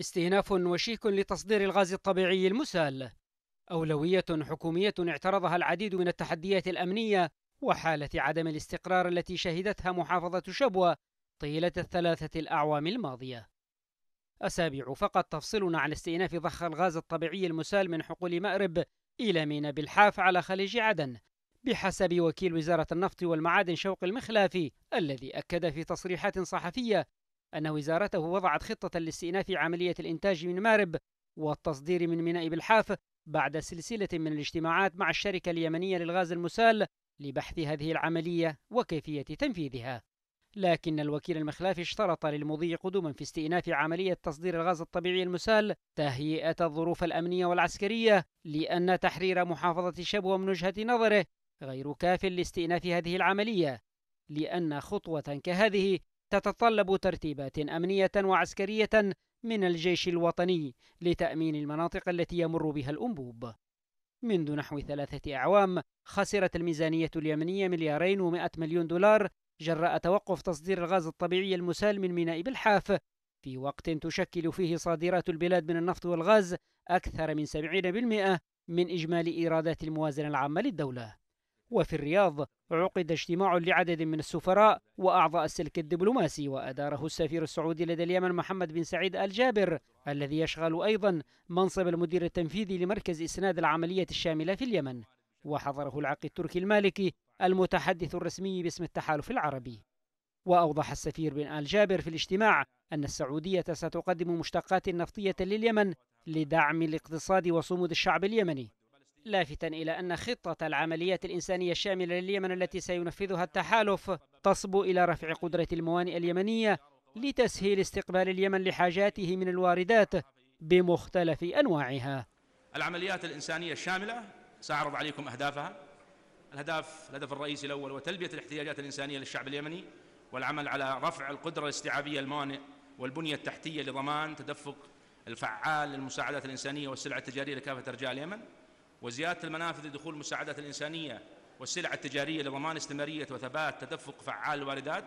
استئناف وشيك لتصدير الغاز الطبيعي المسال أولوية حكومية اعترضها العديد من التحديات الأمنية وحالة عدم الاستقرار التي شهدتها محافظة شبوة طيلة الثلاثة الأعوام الماضية أسابيع فقط تفصلنا عن استئناف ضخ الغاز الطبيعي المسال من حقول مأرب إلى ميناء بالحاف على خليج عدن بحسب وكيل وزارة النفط والمعادن شوق المخلافي الذي أكد في تصريحات صحفية أن وزارته وضعت خطة لاستئناف عملية الإنتاج من مارب والتصدير من ميناء بلحاف بعد سلسلة من الاجتماعات مع الشركة اليمنية للغاز المسال لبحث هذه العملية وكيفية تنفيذها لكن الوكيل المخلافي اشترط للمضي قدما في استئناف عملية تصدير الغاز الطبيعي المسال تهيئة الظروف الأمنية والعسكرية لأن تحرير محافظة شبوة من وجهة نظره غير كاف لاستئناف هذه العملية لأن خطوة كهذه تتطلب ترتيبات أمنية وعسكرية من الجيش الوطني لتأمين المناطق التي يمر بها الأنبوب منذ نحو ثلاثة أعوام خسرت الميزانية اليمنية مليارين ومائة مليون دولار جراء توقف تصدير الغاز الطبيعي المسال من ميناء بلحاف في وقت تشكل فيه صادرات البلاد من النفط والغاز أكثر من 70% من إجمالي إيرادات الموازنة العامة للدولة وفي الرياض عقد اجتماع لعدد من السفراء وأعضاء السلك الدبلوماسي وأداره السفير السعودي لدى اليمن محمد بن سعيد الجابر الذي يشغل أيضا منصب المدير التنفيذي لمركز إسناد العملية الشاملة في اليمن وحضره العقي التركي المالكي المتحدث الرسمي باسم التحالف العربي وأوضح السفير بن آل جابر في الاجتماع أن السعودية ستقدم مشتقات نفطية لليمن لدعم الاقتصاد وصمود الشعب اليمني لافتا إلى أن خطة العمليات الإنسانية الشاملة لليمن التي سينفذها التحالف تصبو إلى رفع قدرة الموانئ اليمنية لتسهيل استقبال اليمن لحاجاته من الواردات بمختلف أنواعها العمليات الإنسانية الشاملة سأعرض عليكم أهدافها الهدف الهدف الرئيسي الأول وتلبية الاحتياجات الإنسانية للشعب اليمني والعمل على رفع القدرة الاستيعابية الموانئ والبنية التحتية لضمان تدفق الفعال للمساعدات الإنسانية والسلع التجارية لكافة أرجاء اليمن وزيادة المنافذ لدخول المساعدات الإنسانية والسلع التجارية لضمان استمرارية وثبات تدفق فعال الواردات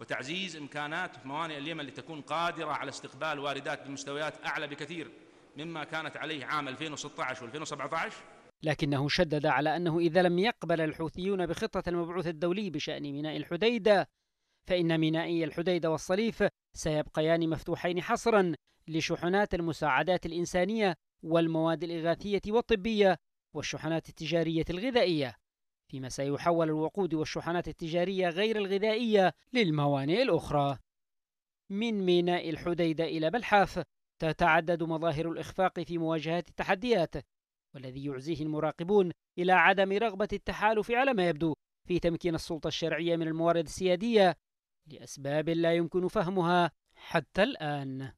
وتعزيز إمكانات موانئ اليمن لتكون قادرة على استقبال واردات بمستويات أعلى بكثير مما كانت عليه عام 2016 و2017 لكنه شدد على أنه إذا لم يقبل الحوثيون بخطة المبعوث الدولي بشأن ميناء الحديدة فإن مينائي الحديدة والصليف سيبقيان مفتوحين حصرا لشحنات المساعدات الإنسانية والمواد الإغاثية والطبية والشحنات التجارية الغذائية فيما سيحول الوقود والشحنات التجارية غير الغذائية للموانئ الأخرى من ميناء الحديدة إلى بلحاف تتعدد مظاهر الإخفاق في مواجهة التحديات والذي يعزيه المراقبون إلى عدم رغبة التحالف على ما يبدو في تمكين السلطة الشرعية من الموارد السيادية لأسباب لا يمكن فهمها حتى الآن